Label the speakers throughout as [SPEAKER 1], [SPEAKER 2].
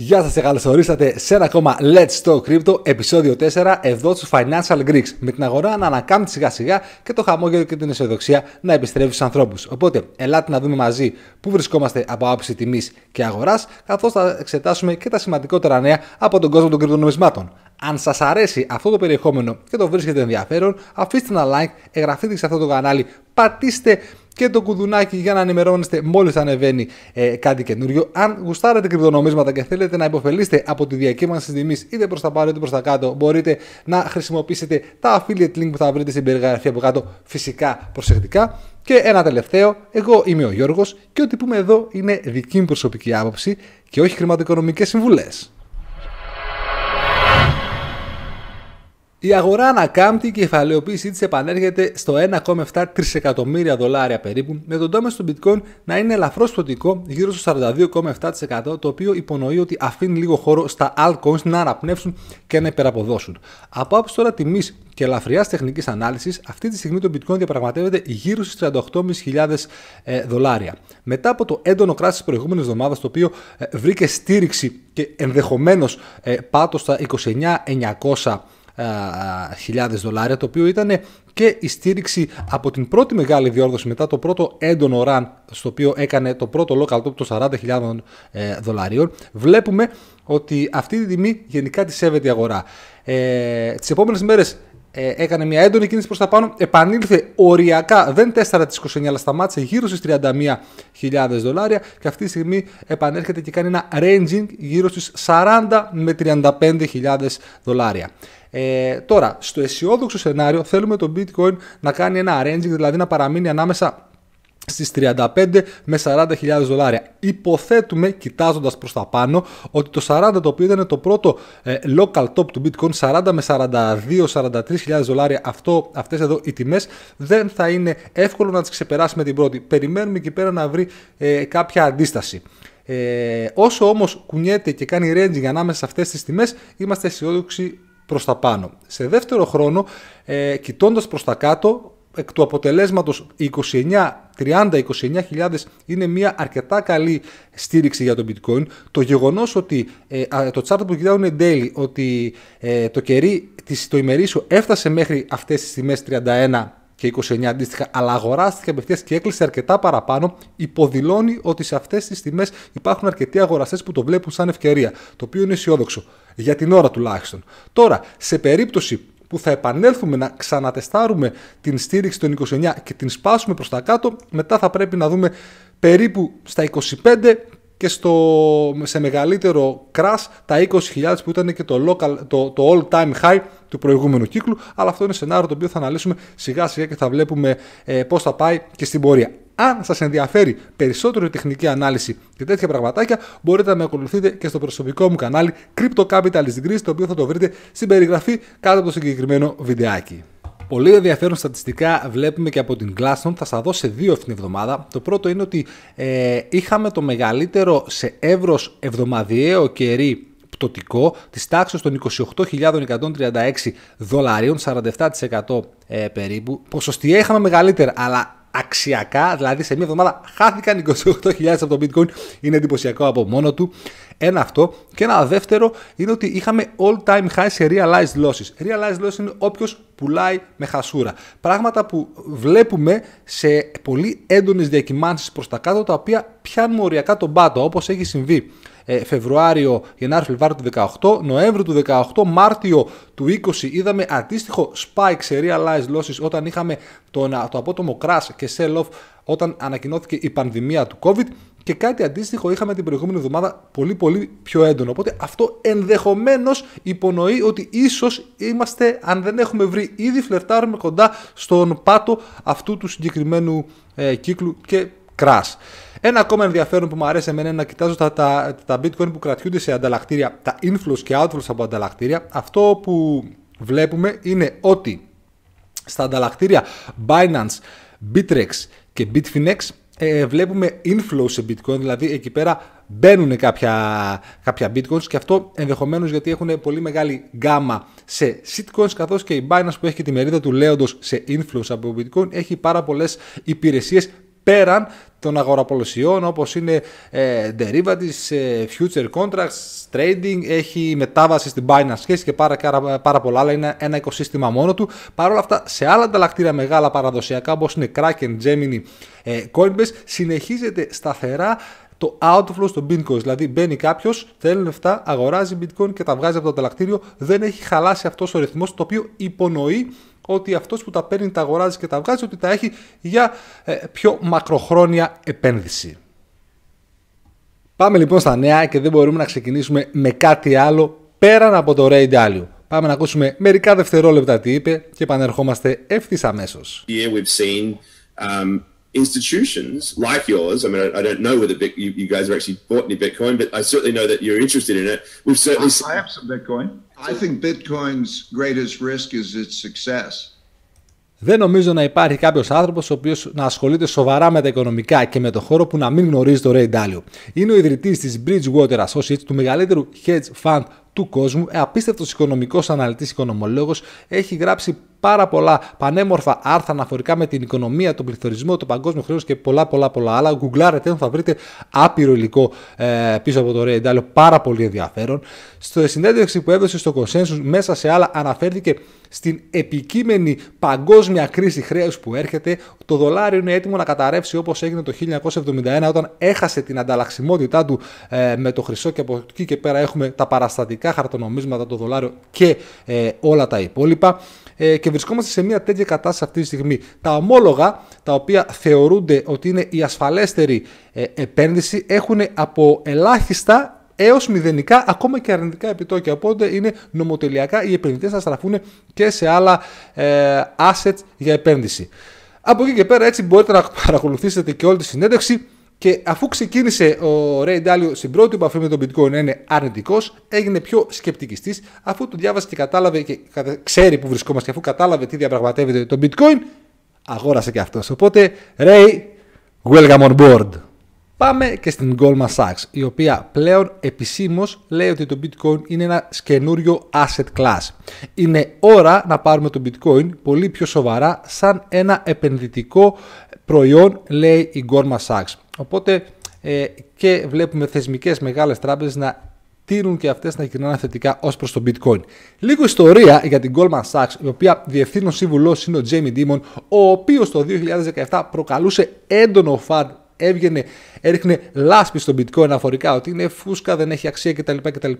[SPEAKER 1] Γεια σας και καλώς ορίσατε σε ένα ακόμα Let's Talk Crypto, επεισόδιο 4, εδώ του Financial Greeks, με την αγορά να ανακάμπτει σιγά σιγά και το χαμόγελο και την αισιοδοξία να επιστρέφει στους ανθρώπους. Οπότε, ελάτε να δούμε μαζί πού βρισκόμαστε από άποψη τιμής και αγοράς, καθώς θα εξετάσουμε και τα σημαντικότερα νέα από τον κόσμο των κρυπτονομισμάτων. Αν σας αρέσει αυτό το περιεχόμενο και το βρίσκετε ενδιαφέρον, αφήστε ένα like, εγγραφείτε σε αυτό το κανάλι, πατήστε και το κουδουνάκι για να ενημερώνεστε μόλις ανεβαίνει ε, κάτι καινούριο. Αν γουστάρετε κρυπτονομίσματα και θέλετε να υποφελήσετε από τη διακύμανση τιμή είτε προς τα πάνω είτε προς τα κάτω, μπορείτε να χρησιμοποιήσετε τα affiliate link που θα βρείτε στην περιγραφή από κάτω φυσικά προσεκτικά. Και ένα τελευταίο, εγώ είμαι ο Γιώργος και ό,τι πούμε εδώ είναι δική μου προσωπική άποψη και όχι χρηματοοικονομικές συμβουλές. Η αγορά ανακάμπτει, και η κεφαλαιοποίησή της επανέρχεται στο 1,7 τρισεκατομμύρια δολάρια περίπου, με τον τόμο του bitcoin να είναι ελαφρώς πτωτικό γύρω στο 42,7%, το οποίο υπονοεί ότι αφήνει λίγο χώρο στα altcoins να αναπνεύσουν και να υπεραποδώσουν. Από άποψη τώρα τιμής και ελαφριά τεχνικής ανάλυσης, αυτή τη στιγμή το bitcoin διαπραγματεύεται γύρω στις 38.500 ε, δολάρια. Μετά από το έντονο κράτος της προηγούμενης εβδομάδας, το οποίο ε, βρήκε στήριξη και ενδεχομένως ε, πάτος στα 29.900 ε, ε, χιλιάδες δολάρια, το οποίο ήταν και η στήριξη από την πρώτη μεγάλη διόρθωση μετά το πρώτο έντονο run στο οποίο έκανε το πρώτο local top των 40.000 ε, δολαρίων. Βλέπουμε ότι αυτή τη τιμή γενικά τη σέβεται η αγορά. Ε, τις επόμενες μέρες έκανε μια έντονη κίνηση προς τα πάνω, επανήλθε οριακά, δεν τέσταρα τις 29 αλλά σταμάτησε γύρω στις 31.000 δολάρια και αυτή τη στιγμή επανέρχεται και κάνει ένα ranging γύρω στις 40 με 35.000 δολάρια. Ε, τώρα, στο αισιόδοξο σενάριο θέλουμε το bitcoin να κάνει ένα arranging, δηλαδή να παραμείνει ανάμεσα στις 35 με 40.000 δολάρια. Υποθέτουμε, κοιτάζοντας προς τα πάνω, ότι το 40 το οποίο ήταν το πρώτο ε, local top του bitcoin, 40 με 42-43.000 δολάρια, αυτό, αυτές εδώ οι τιμές, δεν θα είναι εύκολο να τις ξεπεράσει με την πρώτη. Περιμένουμε εκεί πέρα να βρει ε, κάποια αντίσταση. Ε, όσο όμως κουνιέται και κάνει ranging ανάμεσα σε αυτές τις τιμές, είμαστε αισιόδοξοι προς τα πάνω. Σε δεύτερο χρόνο, ε, κοιτώντας προς τα κάτω, εκ του αποτελέσματος 29-30-29 29.000 είναι μια αρκετά καλή στήριξη για τον bitcoin. Το γεγονός ότι ε, το chart που είναι daily, ότι ε, το κερί το ημερήσιο έφτασε μέχρι αυτές τις τιμές 31 και 29 αντίστοιχα, αλλά αγοράστηκε απευθείας και έκλεισε αρκετά παραπάνω, υποδηλώνει ότι σε αυτές τις τιμές υπάρχουν αρκετοί αγοραστές που το βλέπουν σαν ευκαιρία. Το οποίο είναι αισιόδοξο. Για την ώρα τουλάχιστον. Τώρα, σε περίπτωση που θα επανέλθουμε να ξανατεστάρουμε την στήριξη των 29 και την σπάσουμε προς τα κάτω, μετά θα πρέπει να δούμε περίπου στα 25 και στο, σε μεγαλύτερο crash τα 20.000 που ήταν και το, local, το, το all time high του προηγούμενου κύκλου. Αλλά αυτό είναι σενάριο το οποίο θα αναλύσουμε σιγά σιγά και θα βλέπουμε ε, πώς θα πάει και στην πορεία. Αν σας ενδιαφέρει περισσότερο η τεχνική ανάλυση και τέτοια πραγματάκια, μπορείτε να με ακολουθείτε και στο προσωπικό μου κανάλι Crypto Capitalist Greece, το οποίο θα το βρείτε στην περιγραφή κάτω από το συγκεκριμένο βιντεάκι. Πολύ ενδιαφέρον στατιστικά βλέπουμε και από την Glaston, Θα σας δω σε δύο αυτήν την εβδομάδα. Το πρώτο είναι ότι ε, είχαμε το μεγαλύτερο σε εύρος εβδομαδιαίο κερί πτωτικό της τάξης των 28.136 δολαρίων, 47% ε, περίπου. Ποσοστία είχαμε μεγαλύτερα, αλλά αξιακά, δηλαδή σε μία εβδομάδα χάθηκαν 28.000 από το bitcoin, είναι εντυπωσιακό από μόνο του. Ένα αυτό. Και ένα δεύτερο είναι ότι είχαμε all time high σε realized losses. Realized losses είναι όποιος πουλάει με χασούρα. Πράγματα που βλέπουμε σε πολύ έντονες διακυμάνσεις προς τα κάτω, τα οποία πιάνουν οριακά τον πάτο, όπως έχει συμβεί ε, Φεβρουάριο, Γενάρη, Φεβρουάριο του 18, Νοέμβριο του 18, Μάρτιο του 20 είδαμε αντίστοιχο spike σε realized losses όταν είχαμε το, το απότομο crash και sell-off όταν ανακοινώθηκε η πανδημία του COVID και κάτι αντίστοιχο είχαμε την προηγούμενη εβδομάδα πολύ πολύ πιο έντονο. Οπότε αυτό ενδεχομένως υπονοεί ότι ίσως είμαστε, αν δεν έχουμε βρει ήδη φλερτάρουμε κοντά στον πάτο αυτού του συγκεκριμένου ε, κύκλου και crash. Ένα ακόμα ενδιαφέρον που μου αρέσει εμένα είναι να κοιτάζω τα, τα, bitcoin που κρατιούνται σε ανταλλακτήρια, τα inflows και outflows από ανταλλακτήρια. Αυτό που βλέπουμε είναι ότι στα ανταλλακτήρια Binance, Bitrex και Bitfinex ε, βλέπουμε inflows σε bitcoin, δηλαδή εκεί πέρα μπαίνουν κάποια, κάποια bitcoins και αυτό ενδεχομένως γιατί έχουν πολύ μεγάλη γκάμα σε sitcoins, καθώς και η Binance που έχει και τη μερίδα του λέοντος σε inflows από bitcoin έχει πάρα πολλές υπηρεσίες πέραν των αγοραπολισιών όπως είναι ε, derivatives, ε, future contracts, trading, έχει μετάβαση στην Binance και πάρα, πάρα πολλά άλλα, είναι ένα οικοσύστημα μόνο του. Παρ' όλα αυτά σε άλλα ανταλλακτήρια μεγάλα παραδοσιακά όπως είναι Kraken, Gemini, ε, Coinbase συνεχίζεται σταθερά το outflow στο bitcoin. Δηλαδή μπαίνει κάποιος, θέλει λεφτά, αγοράζει bitcoin και τα βγάζει από το ανταλλακτήριο. Δεν έχει χαλάσει αυτός ο ρυθμός, το οποίο υπονοεί ότι αυτός που τα παίρνει, τα αγοράζει και τα βγάζει, ότι τα έχει για ε, πιο μακροχρόνια επένδυση. Πάμε λοιπόν στα νέα και δεν μπορούμε να ξεκινήσουμε με κάτι άλλο πέραν από το Ray Dalio. Πάμε να ακούσουμε μερικά δευτερόλεπτα τι είπε και επανερχόμαστε ευθύς αμέσως institutions like yours, I mean, I, I don't know whether Bit, you, you, guys have actually bought any Bitcoin, but I certainly know that you're interested in it. We've certainly. I, I have some Bitcoin. I think Bitcoin's greatest risk is its success. Δεν νομίζω να υπάρχει κάποιος άνθρωπος ο οποίος να ασχολείται σοβαρά με τα οικονομικά και με το χώρο που να μην γνωρίζει το Ray Dalio. Είναι ο ιδρυτής της Bridgewater Associates, του μεγαλύτερου hedge fund του κόσμου. Ε, Απίστευτος οικονομικός αναλυτής, οικονομολόγος, έχει γράψει πάρα πολλά πανέμορφα άρθρα αναφορικά με την οικονομία, τον πληθωρισμό, το παγκόσμιο χρέος και πολλά πολλά πολλά άλλα. Γουγκλάρετε θα βρείτε άπειρο υλικό ε, πίσω από το Ray Dalio, πάρα πολύ ενδιαφέρον. Στο συνέντευξη που έδωσε στο Consensus, μέσα σε άλλα, αναφέρθηκε στην επικείμενη παγκόσμια κρίση χρέους που έρχεται. Το δολάριο είναι έτοιμο να καταρρεύσει όπως έγινε το 1971 όταν έχασε την ανταλλαξιμότητά του ε, με το χρυσό και από εκεί και πέρα έχουμε τα παραστατικά χαρτονομίσματα, το δολάριο και ε, όλα τα υπόλοιπα. Ε, και βρισκόμαστε σε μια τέτοια κατάσταση αυτή τη στιγμή. Τα ομόλογα, τα οποία θεωρούνται ότι είναι η ασφαλέστερη ε, επένδυση, έχουν από ελάχιστα έως μηδενικά ακόμα και αρνητικά επιτόκια. Οπότε είναι νομοτελειακά οι επενδυτές θα στραφούν και σε άλλα ε, assets για επένδυση. Από εκεί και πέρα έτσι μπορείτε να παρακολουθήσετε και όλη τη συνέντευξη. Και αφού ξεκίνησε ο Ρέι Ντάλιο στην πρώτη επαφή με τον Bitcoin να είναι αρνητικός, έγινε πιο σκεπτικιστής. Αφού το διάβασε και κατάλαβε και ξέρει που βρισκόμαστε, αφού κατάλαβε τι διαπραγματεύεται το Bitcoin, αγόρασε και αυτός. Οπότε, Ρέι, welcome on board. Πάμε και στην Goldman Sachs, η οποία πλέον επισήμως λέει ότι το Bitcoin είναι ένα καινούριο asset class. Είναι ώρα να πάρουμε το Bitcoin πολύ πιο σοβαρά σαν ένα επενδυτικό προϊόν, λέει η Goldman Sachs. Οπότε ε, και βλέπουμε θεσμικές μεγάλες τράπεζες να τύρουν και αυτές να κοινωνούν θετικά ως προς το bitcoin. Λίγο ιστορία για την Goldman Sachs, η οποία διευθύνων συμβουλό είναι ο Jamie Dimon, ο οποίος το 2017 προκαλούσε έντονο φαν έβγαινε, έριχνε λάσπη στο bitcoin αφορικά ότι είναι φούσκα, δεν έχει αξία κτλ. κτλ.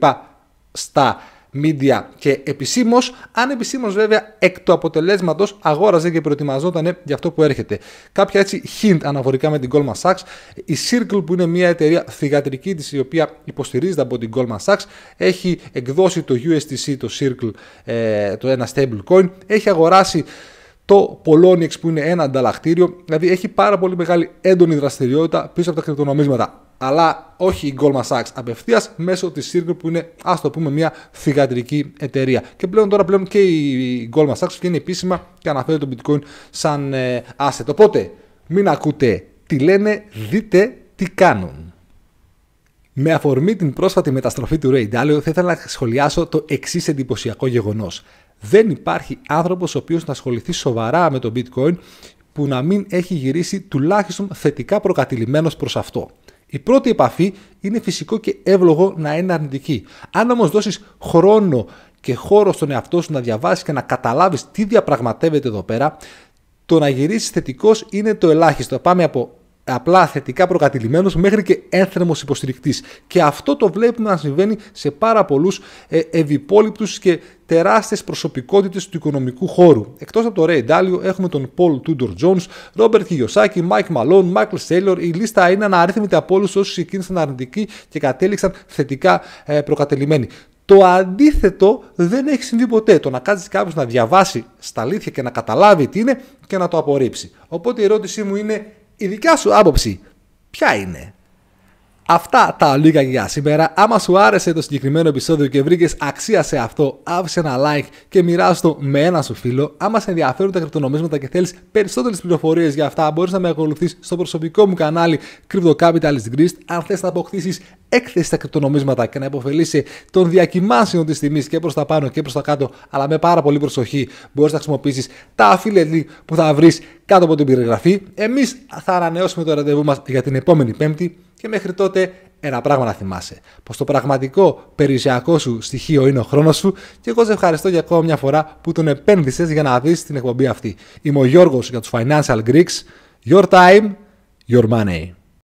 [SPEAKER 1] Στα media και επισήμως, αν επισήμως βέβαια εκ του αποτελέσματος αγόραζε και προετοιμαζόταν για αυτό που έρχεται. Κάποια έτσι hint αναφορικά με την Goldman Sachs. Η Circle που είναι μια εταιρεία θηγατρική της η οποία υποστηρίζεται από την Goldman Sachs έχει εκδώσει το USDC, το Circle, ε, το ένα stable coin, έχει αγοράσει το Poloniex που είναι ένα ανταλλακτήριο, δηλαδή έχει πάρα πολύ μεγάλη έντονη δραστηριότητα πίσω από τα κρυπτονομίσματα αλλά όχι η Goldman Sachs απευθείας μέσω της Circle που είναι, ας το πούμε, μια θηγατρική εταιρεία. Και πλέον τώρα πλέον και η Goldman Sachs είναι επίσημα και αναφέρει το Bitcoin σαν ε, asset. Οπότε μην ακούτε τι λένε, δείτε τι κάνουν. Με αφορμή την πρόσφατη μεταστροφή του Ray Dalio, θα ήθελα να σχολιάσω το εξής εντυπωσιακό γεγονός. Δεν υπάρχει άνθρωπος ο οποίος να ασχοληθεί σοβαρά με το Bitcoin που να μην έχει γυρίσει τουλάχιστον θετικά προκατηλημένος προς αυτό. Η πρώτη επαφή είναι φυσικό και εύλογο να είναι αρνητική. Αν όμως δώσεις χρόνο και χώρο στον εαυτό σου να διαβάσεις και να καταλάβεις τι διαπραγματεύεται εδώ πέρα, το να γυρίσεις θετικός είναι το ελάχιστο. Πάμε από απλά θετικά προκατηλημένος μέχρι και ένθρεμος υποστηρικτής. Και αυτό το βλέπουμε να συμβαίνει σε πάρα πολλούς ε, και τεράστιες προσωπικότητες του οικονομικού χώρου. Εκτός από το Ray Dalio έχουμε τον Πολ Τούντορ Jones, Ρόμπερτ Kiyosaki, Μάικ Μαλόν, Μάικλ Saylor. Η λίστα είναι αναρρύθμιτη από όλους όσους ξεκίνησαν αρνητικοί και κατέληξαν θετικά ε, προκατελημένοι. Το αντίθετο δεν έχει συμβεί ποτέ. Το να κάτσει κάποιος να διαβάσει στα αλήθεια και να καταλάβει τι είναι και να το απορρίψει. Οπότε η ερώτησή μου είναι η δικιά σου άποψη ποια είναι. Αυτά τα λίγα για σήμερα. Άμα σου άρεσε το συγκεκριμένο επεισόδιο και βρήκες αξία σε αυτό, άφησε ένα like και το με ένα σου φίλο. Άμα σε ενδιαφέρουν τα κρυπτονομίσματα και θέλεις περισσότερες πληροφορίες για αυτά, μπορείς να με ακολουθείς στο προσωπικό μου κανάλι Crypto Capitalist Greece. Αν θες να αποκτήσεις έκθεση στα κρυπτονομίσματα και να υποφελήσει των διακοιμάσεων της τιμής και προς τα πάνω και προς τα κάτω, αλλά με πάρα πολύ προσοχή, μπορείς να χρησιμοποιήσεις τα affiliate που θα βρεις κάτω από την περιγραφή. Εμείς θα ανανεώσουμε το ραντεβού μας για την επόμενη Πέμπτη. Και μέχρι τότε ένα πράγμα να θυμάσαι. πως το πραγματικό περιουσιακό σου στοιχείο είναι ο χρόνος σου και εγώ σε ευχαριστώ για ακόμα μια φορά που τον επένδυσες για να δεις την εκπομπή αυτή. Είμαι ο Γιώργος για τους Financial Greeks. Your time, your money.